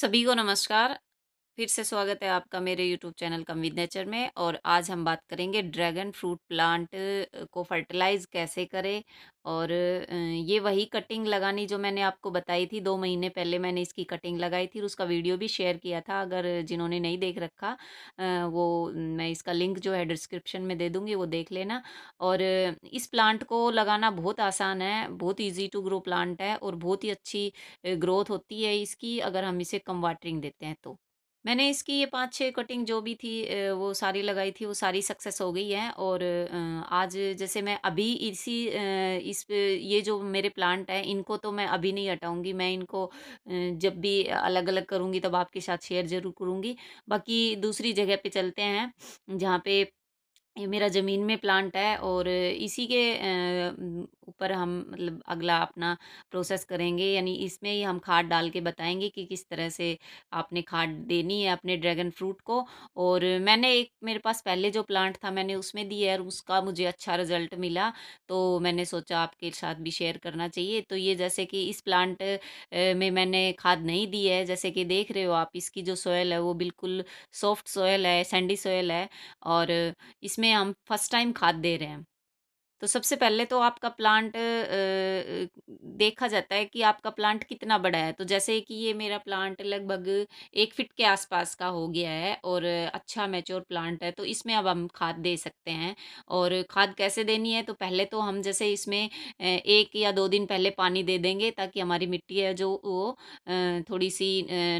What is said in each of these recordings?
सभी को नमस्कार फिर से स्वागत है आपका मेरे YouTube channel come with nature में और आज हम बात करेंगे ड्रैगन फ्रूट प्लांट को फर्टिलाइज़ कैसे करें और ये वही कटिंग लगानी जो मैंने आपको बताई थी दो महीने पहले मैंने इसकी कटिंग लगाई थी और उसका वीडियो भी शेयर किया था अगर जिन्होंने नहीं देख रखा वो मैं इसका लिंक जो है डिस्क्रिप्शन में दे दूँगी वो देख लेना और इस प्लांट को लगाना बहुत आसान है बहुत ईजी टू ग्रो प्लांट है और बहुत ही अच्छी ग्रोथ होती है इसकी अगर हम इसे कम वाटरिंग देते हैं तो मैंने इसकी ये पांच छह कटिंग जो भी थी वो सारी लगाई थी, वो सारी सक्सेस हो गई है और आज जैसे मैं अभी इसी इस ये जो मेरे प्लांट हैं, इनको तो मैं अभी नहीं हटाऊँगी, मैं इनको जब भी अलग-अलग करूँगी तब आपके साथ शेयर ज़रूर करूँगी। बाकी दूसरी जगह पे चलते हैं, जहाँ पे ये मेरा ज़मीन में प्लांट है और इसी के ऊपर हम मतलब अगला अपना प्रोसेस करेंगे यानी इसमें ही हम खाद डाल के बताएंगे कि किस तरह से आपने खाद देनी है अपने ड्रैगन फ्रूट को और मैंने एक मेरे पास पहले जो प्लांट था मैंने उसमें दिया और उसका मुझे अच्छा रिजल्ट मिला तो मैंने सोचा आपके साथ भी शेयर करना चाहिए तो ये जैसे कि इस प्लांट में मैंने खाद नहीं दी है जैसे कि देख रहे हो आप इसकी जो सोयल है वो बिल्कुल सॉफ्ट सोयल है सैंडी सोयल है और इसमें हम फर्स्ट टाइम खाद दे रहे हैं तो सबसे पहले तो आपका प्लांट देखा जाता है कि आपका प्लांट कितना बड़ा है तो जैसे कि ये मेरा प्लांट लगभग एक फिट के आसपास का हो गया है और अच्छा मैच्योर प्लांट है तो इसमें अब हम खाद दे सकते हैं और खाद कैसे देनी है तो पहले तो हम जैसे इसमें एक या दो दिन पहले पानी दे देंगे ताकि हमारी मिट्टी है जो वो थोड़ी सी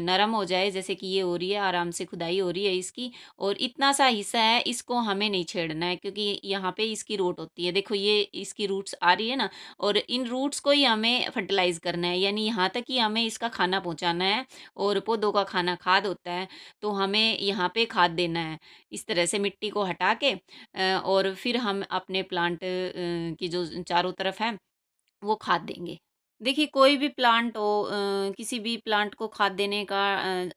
नरम हो जाए जैसे कि ये हो रही है आराम से खुदाई हो रही है इसकी और इतना सा हिस्सा है इसको हमें नहीं छेड़ना है क्योंकि यहाँ पर इसकी रोट होती है देखो देखो ये इसकी रूट्स आ रही है ना और इन रूट्स को ही हमें फर्टिलाइज करना है यानी यहाँ तक ही हमें इसका खाना पहुँचाना है और पौधों का खाना खाद होता है तो हमें यहाँ पे खाद देना है इस तरह से मिट्टी को हटा के और फिर हम अपने प्लांट की जो चारों तरफ है वो खाद देंगे देखिए कोई भी प्लांट हो किसी भी प्लांट को खाद देने का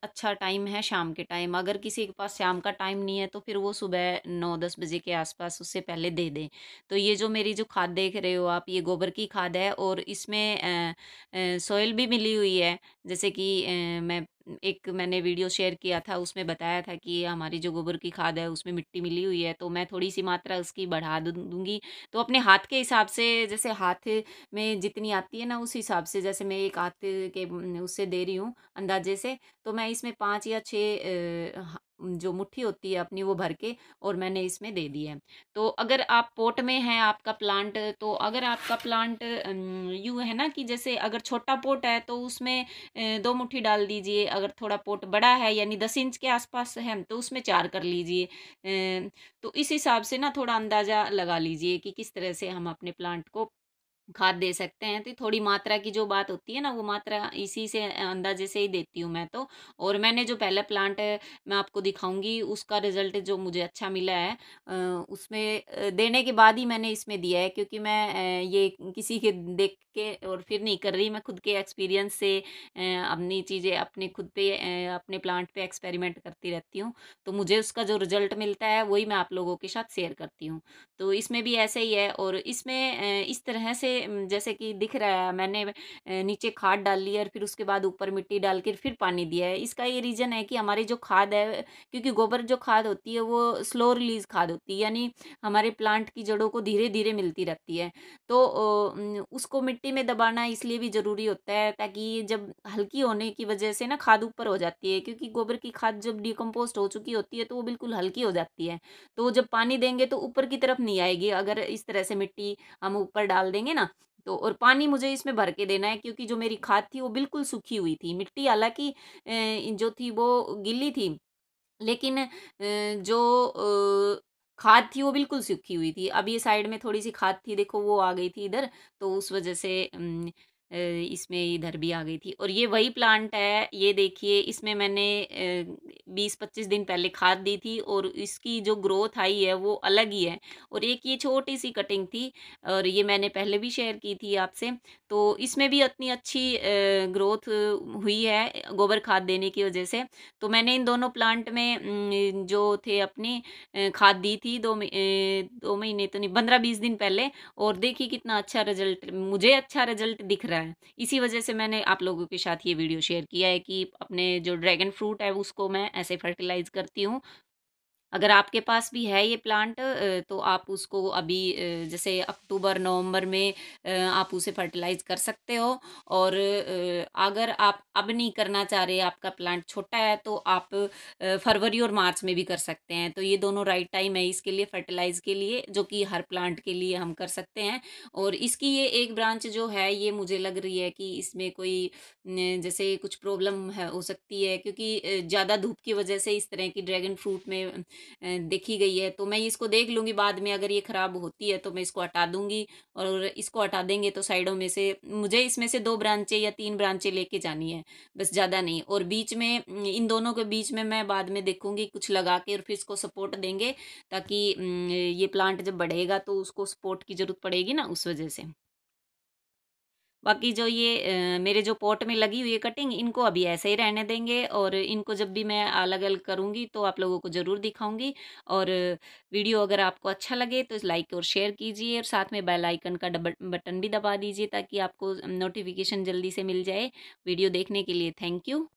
अच्छा टाइम है शाम के टाइम अगर किसी के पास शाम का टाइम नहीं है तो फिर वो सुबह नौ दस बजे के आसपास उससे पहले दे दें तो ये जो मेरी जो खाद देख रहे हो आप ये गोबर की खाद है और इसमें सोयल भी मिली हुई है जैसे कि मैं एक मैंने वीडियो शेयर किया था उसमें बताया था कि हमारी जो गोबर की खाद है उसमें मिट्टी मिली हुई है तो मैं थोड़ी सी मात्रा उसकी बढ़ा दूंगी तो अपने हाथ के हिसाब से जैसे हाथ में जितनी आती है ना उस हिसाब से जैसे मैं एक हाथ के उससे दे रही हूँ अंदाजे से तो मैं इसमें पाँच या छः जो मुट्ठी होती है अपनी वो भर के और मैंने इसमें दे दी है तो अगर आप पोट में हैं आपका प्लांट तो अगर आपका प्लांट यू है ना कि जैसे अगर छोटा पोट है तो उसमें दो मुट्ठी डाल दीजिए अगर थोड़ा पोट बड़ा है यानी दस इंच के आसपास है तो उसमें चार कर लीजिए तो इस हिसाब से ना थोड़ा अंदाज़ा लगा लीजिए कि किस तरह से हम अपने प्लांट को खाद दे सकते हैं तो थोड़ी मात्रा की जो बात होती है ना वो मात्रा इसी से अंदाजे से ही देती हूँ मैं तो और मैंने जो पहला प्लांट मैं आपको दिखाऊंगी उसका रिजल्ट जो मुझे अच्छा मिला है उसमें देने के बाद ही मैंने इसमें दिया है क्योंकि मैं ये किसी के देख के और फिर नहीं कर रही मैं खुद के एक्सपीरियंस से अपनी चीज़ें अपने खुद पे अपने प्लांट पे एक्सपेरिमेंट करती रहती हूँ तो मुझे उसका जो रिजल्ट मिलता है वही मैं आप लोगों के साथ शेयर करती हूँ तो इसमें भी ऐसे ही है और इसमें इस तरह से जैसे कि दिख रहा है मैंने नीचे खाद डाल है और फिर उसके बाद ऊपर मिट्टी डाल के फिर पानी दिया है इसका ये रीज़न है कि हमारी जो खाद है क्योंकि गोबर जो खाद होती है वो स्लो रिलीज खाद होती है यानी हमारे प्लांट की जड़ों को धीरे धीरे मिलती रहती है तो उसको मिट्टी में दबाना इसलिए भी ज़रूरी होता है ताकि जब हल्की होने की वजह से ना खाद ऊपर हो जाती है क्योंकि गोबर की खाद जब डिकम्पोस्ट हो चुकी होती है तो वो बिल्कुल हल्की हो जाती है तो जब पानी देंगे तो ऊपर की तरफ नहीं आएगी अगर इस तरह से मिट्टी हम ऊपर डाल देंगे ना तो और पानी मुझे इसमें भर के देना है क्योंकि जो मेरी खाद थी वो बिल्कुल सूखी हुई थी मिट्टी हालांकि जो थी वो गिल्ली थी लेकिन जो खाद थी वो बिल्कुल सूखी हुई थी अब ये साइड में थोड़ी सी खाद थी देखो वो आ गई थी इधर तो उस वजह से इसमें इधर भी आ गई थी और ये वही प्लांट है ये देखिए इसमें मैंने बीस पच्चीस दिन पहले खाद दी थी और इसकी जो ग्रोथ आई है वो अलग ही है और एक ये छोटी सी कटिंग थी और ये मैंने पहले भी शेयर की थी आपसे तो इसमें भी इतनी अच्छी ग्रोथ हुई है गोबर खाद देने की वजह से तो मैंने इन दोनों प्लांट में जो थे अपनी खाद दी थी दो दो महीने तो नहीं पंद्रह बीस दिन पहले और देखिए कितना अच्छा रिजल्ट मुझे अच्छा रिजल्ट दिख रहा है इसी वजह से मैंने आप लोगों के साथ ये वीडियो शेयर किया है कि अपने जो ड्रैगन फ्रूट है उसको मैं ऐसे फर्टिलाइज करती हूँ अगर आपके पास भी है ये प्लांट तो आप उसको अभी जैसे अक्टूबर नवंबर में आप उसे फर्टिलाइज़ कर सकते हो और अगर आप अब नहीं करना चाह रहे आपका प्लांट छोटा है तो आप फरवरी और मार्च में भी कर सकते हैं तो ये दोनों राइट टाइम है इसके लिए फर्टिलाइज़ के लिए जो कि हर प्लांट के लिए हम कर सकते हैं और इसकी ये एक ब्रांच जो है ये मुझे लग रही है कि इसमें कोई जैसे कुछ प्रॉब्लम है हो सकती है क्योंकि ज़्यादा धूप की वजह से इस तरह की ड्रैगन फ्रूट में देखी गई है तो मैं इसको देख लूँगी बाद में अगर ये ख़राब होती है तो मैं इसको हटा दूँगी और इसको हटा देंगे तो साइडों में से मुझे इसमें से दो ब्रांचें या तीन ब्रांचें लेके जानी है बस ज़्यादा नहीं और बीच में इन दोनों के बीच में मैं बाद में देखूँगी कुछ लगा के और फिर इसको सपोर्ट देंगे ताकि ये प्लांट जब बढ़ेगा तो उसको सपोर्ट की ज़रूरत पड़ेगी ना उस वजह से बाकी जो ये मेरे जो पॉट में लगी हुई है कटिंग इनको अभी ऐसे ही रहने देंगे और इनको जब भी मैं अलग अलग करूँगी तो आप लोगों को ज़रूर दिखाऊँगी और वीडियो अगर आपको अच्छा लगे तो लाइक और शेयर कीजिए और साथ में बेल आइकन का बटन भी दबा दीजिए ताकि आपको नोटिफिकेशन जल्दी से मिल जाए वीडियो देखने के लिए थैंक यू